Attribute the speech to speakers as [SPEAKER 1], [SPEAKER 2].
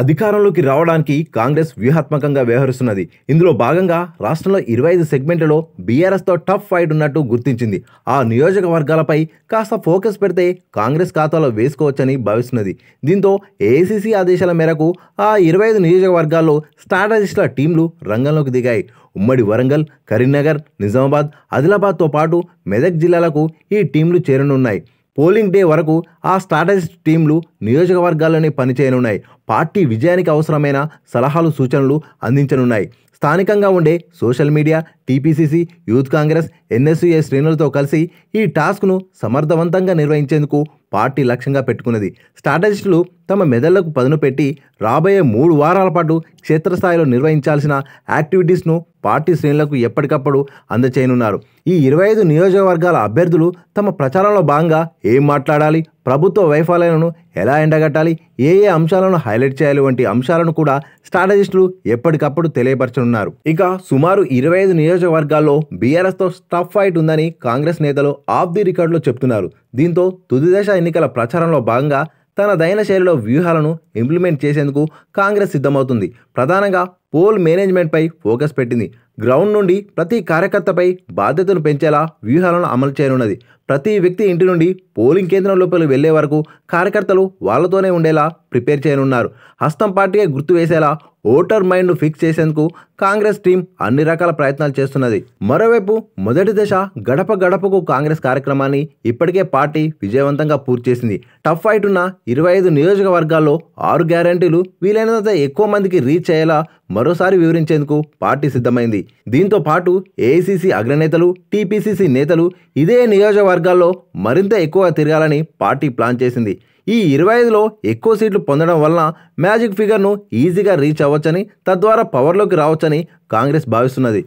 [SPEAKER 1] అధికారంలోకి రావడానికి కాంగ్రెస్ వ్యూహాత్మకంగా వ్యవహరిస్తున్నది ఇందులో భాగంగా రాష్ట్రంలో ఇరవై ఐదు సెగ్మెంట్లలో బీఆర్ఎస్తో టఫ్ ఫైట్ ఉన్నట్టు గుర్తించింది ఆ నియోజకవర్గాలపై కాస్త ఫోకస్ పెడితే కాంగ్రెస్ ఖాతాలో వేసుకోవచ్చని భావిస్తున్నది దీంతో ఏసీసీ ఆదేశాల మేరకు ఆ ఇరవై ఐదు నియోజకవర్గాల్లో స్ట్రాటజిస్టుల టీంలు రంగంలోకి దిగాయి ఉమ్మడి వరంగల్ కరీంనగర్ నిజామాబాద్ ఆదిలాబాద్తో పాటు మెదక్ జిల్లాలకు ఈ టీంలు చేరనున్నాయి పోలింగ్ డే వరకు ఆ స్ట్రాటజిస్ట్ టీంలు నియోజకవర్గాల్లోనే పనిచేయనున్నాయి పార్టీ విజయానికి అవసరమైన సలహాలు సూచనలు అందించనున్నాయి స్థానికంగా ఉండే social media TPCC youth Congress NSUI శ్రేణులతో కలిసి ఈ టాస్క్ను సమర్థవంతంగా నిర్వహించేందుకు పార్టీ లక్ష్యంగా పెట్టుకున్నది స్ట్రాటజిస్టులు తమ మెదళ్లకు పదును పెట్టి రాబోయే మూడు వారాల పాటు క్షేత్రస్థాయిలో నిర్వహించాల్సిన యాక్టివిటీస్ను పార్టీ శ్రేణులకు ఎప్పటికప్పుడు అందచేయనున్నారు ఈ ఇరవై ఐదు నియోజకవర్గాల అభ్యర్థులు తమ ప్రచారంలో భాగంగా ఏం మాట్లాడాలి ప్రభుత్వ వైఫల్యాలను ఎలా ఎండగట్టాలి ఏ ఏ అంశాలను హైలైట్ చేయాలి వంటి అంశాలను కూడా స్ట్రాటజిస్టులు ఎప్పటికప్పుడు తెలియపరచనున్నారు ఇక సుమారు ఇరవై ఐదు నియోజకవర్గాల్లో బీఆర్ఎస్తో స్టఫ్ ఫైట్ ఉందని కాంగ్రెస్ నేతలు ఆఫ్ ది రికార్డులో చెప్తున్నారు దీంతో తుదిదశ ఎన్నికల ప్రచారంలో భాగంగా తన దైన శైలిలో వ్యూహాలను ఇంప్లిమెంట్ చేసేందుకు కాంగ్రెస్ సిద్ధమవుతుంది ప్రధానంగా పోల్ మేనేజ్మెంట్పై ఫోకస్ పెట్టింది గ్రౌండ్ నుండి ప్రతి కార్యకర్తపై బాధ్యతను పెంచేలా వ్యూహాలను అమలు చేయనున్నది ప్రతి వ్యక్తి ఇంటి నుండి పోలింగ్ కేంద్రం లోపలి వెళ్లే వరకు కార్యకర్తలు వాళ్లతోనే ఉండేలా ప్రిపేర్ చేయనున్నారు హస్తం పార్టీగా గుర్తు వేసేలా ఓటర్ మైండ్ను ఫిక్స్ చేసేందుకు కాంగ్రెస్ టీం అన్ని రకాల ప్రయత్నాలు చేస్తున్నది మరోవైపు మొదటి దశ గడప గడపకు కాంగ్రెస్ కార్యక్రమాన్ని ఇప్పటికే పార్టీ విజయవంతంగా పూర్తి చేసింది టఫ్ ఫైట్ ఉన్న ఇరవై ఐదు నియోజకవర్గాల్లో ఆరు గ్యారంటీలు వీలైనంత ఎక్కువ మందికి రీచ్ అయ్యేలా మరోసారి వివరించేందుకు పార్టీ సిద్ధమైంది దీంతో పాటు ఏసీసీ అగ్రనేతలు టీపీసీసీ నేతలు ఇదే నియోజకవర్గాల్లో మరింత ఎక్కువ తిరగాలని పార్టీ ప్లాన్ చేసింది ఈ ఇరవై ఐదులో ఎక్కువ సీట్లు పొందడం వలన మ్యాజిక్ ఫిగర్ను ఈజీగా రీచ్ అవ్వచ్చని తద్వారా పవర్లోకి రావచ్చని కాంగ్రెస్ భావిస్తున్నది